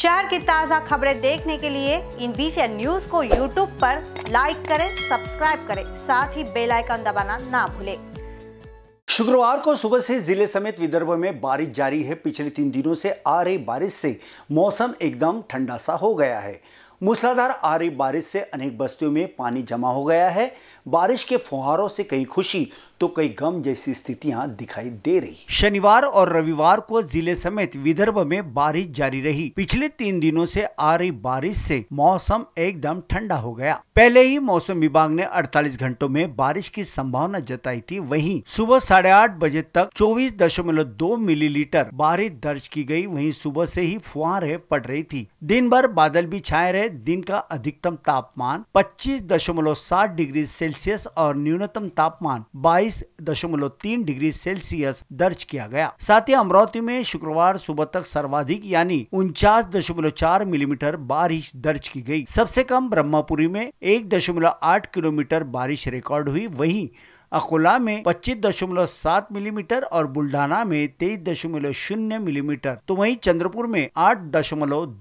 शहर की ताज़ा खबरें देखने के लिए इन बीसी न्यूज को यूट्यूब पर लाइक करें सब्सक्राइब करें साथ ही बेल आइकन दबाना ना भूलें शुक्रवार को सुबह से जिले समेत विदर्भ में बारिश जारी है पिछले तीन दिनों से आ रही बारिश से मौसम एकदम ठंडा सा हो गया है मूसलाधार आ रही बारिश से अनेक बस्तियों में पानी जमा हो गया है बारिश के फुहारों से कई खुशी तो कई गम जैसी स्थितियां दिखाई दे रही शनिवार और रविवार को जिले समेत विदर्भ में बारिश जारी रही पिछले तीन दिनों से आ रही बारिश से मौसम एकदम ठंडा हो गया पहले ही मौसम विभाग ने 48 घंटों में बारिश की संभावना जताई थी वहीं सुबह साढ़े आठ बजे तक 24.2 मिलीलीटर बारिश दर्ज की गई वहीं सुबह से ही फुहारे पड़ रही थी दिन भर बादल भी छाए रहे दिन का अधिकतम तापमान 25.7 डिग्री सेल्सियस और न्यूनतम तापमान 22.3 डिग्री सेल्सियस दर्ज किया गया साथ ही अमरावती में शुक्रवार सुबह तक सर्वाधिक यानी उनचास मिलीमीटर बारिश दर्ज की गई सबसे कम ब्रह्मपुरी में आठ किलोमीटर बारिश रिकॉर्ड हुई वही अकोला में सात मिलीमीटर और बुल्ढाना में शून्य मिलीमीटर तो वहीं चंद्रपुर में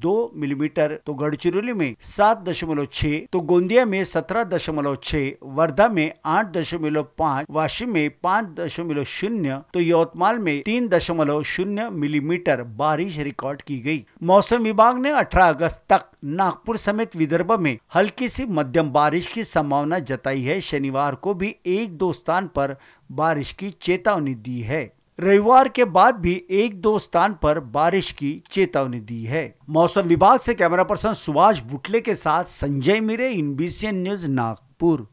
दो मिलीमीटर तो गढ़चिरौली में छह तो गोंदिया में छह वर्धा में पाँच वाशी में शून्य तो यवतमाल में शून्य मिलीमीटर बारिश रिकॉर्ड की गई मौसम विभाग ने 18 अगस्त तक नागपुर समेत विदर्भ में हल्की ऐसी मध्यम बारिश की संभावना जताई है शनिवार को भी एक दो स्थान पर बारिश की चेतावनी दी है रविवार के बाद भी एक दो स्थान पर बारिश की चेतावनी दी है मौसम विभाग से कैमरा पर्सन सुभाष बुटले के साथ संजय मिरे इन न्यूज नागपुर